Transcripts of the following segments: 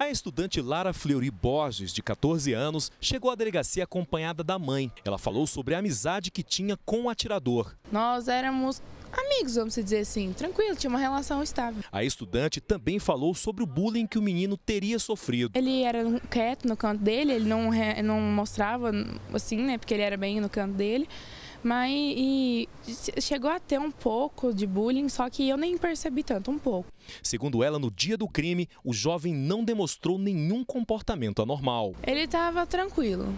A estudante Lara Fleury Borges, de 14 anos, chegou à delegacia acompanhada da mãe. Ela falou sobre a amizade que tinha com o atirador. Nós éramos amigos, vamos dizer assim, tranquilo, tinha uma relação estável. A estudante também falou sobre o bullying que o menino teria sofrido. Ele era quieto no canto dele, ele não, não mostrava assim, né, porque ele era bem no canto dele. Mas chegou a ter um pouco de bullying, só que eu nem percebi tanto, um pouco. Segundo ela, no dia do crime, o jovem não demonstrou nenhum comportamento anormal. Ele estava tranquilo.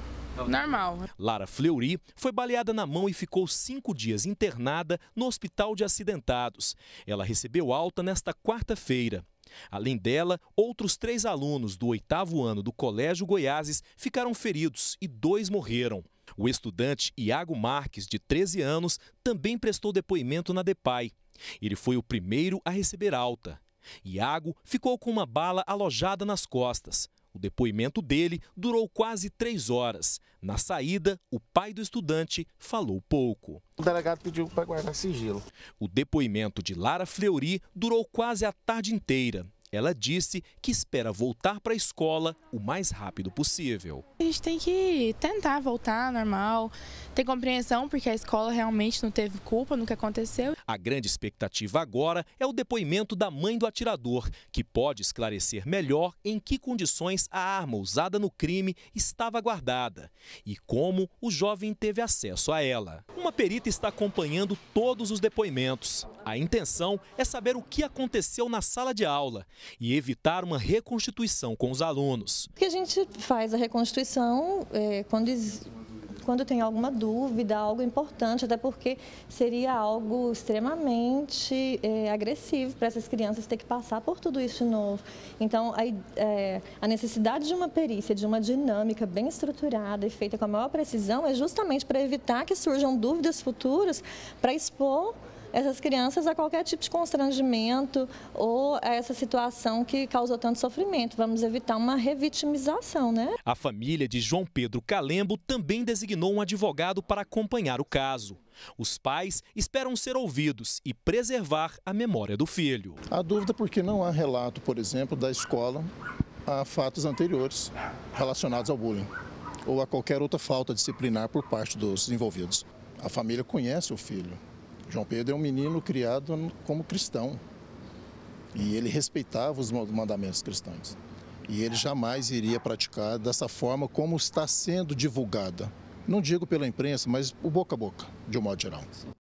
Normal. Lara Fleury foi baleada na mão e ficou cinco dias internada no Hospital de Acidentados. Ela recebeu alta nesta quarta-feira. Além dela, outros três alunos do oitavo ano do Colégio Goiáses ficaram feridos e dois morreram. O estudante Iago Marques, de 13 anos, também prestou depoimento na DEPAI. Ele foi o primeiro a receber alta. Iago ficou com uma bala alojada nas costas. O depoimento dele durou quase três horas. Na saída, o pai do estudante falou pouco. O delegado pediu para guardar sigilo. O depoimento de Lara Fleury durou quase a tarde inteira. Ela disse que espera voltar para a escola o mais rápido possível. A gente tem que tentar voltar normal, ter compreensão, porque a escola realmente não teve culpa no que aconteceu. A grande expectativa agora é o depoimento da mãe do atirador, que pode esclarecer melhor em que condições a arma usada no crime estava guardada e como o jovem teve acesso a ela. Uma perita está acompanhando todos os depoimentos. A intenção é saber o que aconteceu na sala de aula e evitar uma reconstituição com os alunos. O Que a gente faz a reconstituição é, quando quando tem alguma dúvida, algo importante, até porque seria algo extremamente é, agressivo para essas crianças ter que passar por tudo isso de novo. Então, a, é, a, necessidade de uma perícia, de uma dinâmica bem estruturada e feita com a maior precisão é justamente para evitar que surjam dúvidas futuras para expor essas crianças a qualquer tipo de constrangimento ou a essa situação que causou tanto sofrimento. Vamos evitar uma revitimização, né? A família de João Pedro Calembo também designou um advogado para acompanhar o caso. Os pais esperam ser ouvidos e preservar a memória do filho. A dúvida é porque não há relato, por exemplo, da escola a fatos anteriores relacionados ao bullying ou a qualquer outra falta disciplinar por parte dos envolvidos. A família conhece o filho, João Pedro é um menino criado como cristão. E ele respeitava os mandamentos cristãos. E ele jamais iria praticar dessa forma como está sendo divulgada. Não digo pela imprensa, mas o boca a boca, de um modo geral.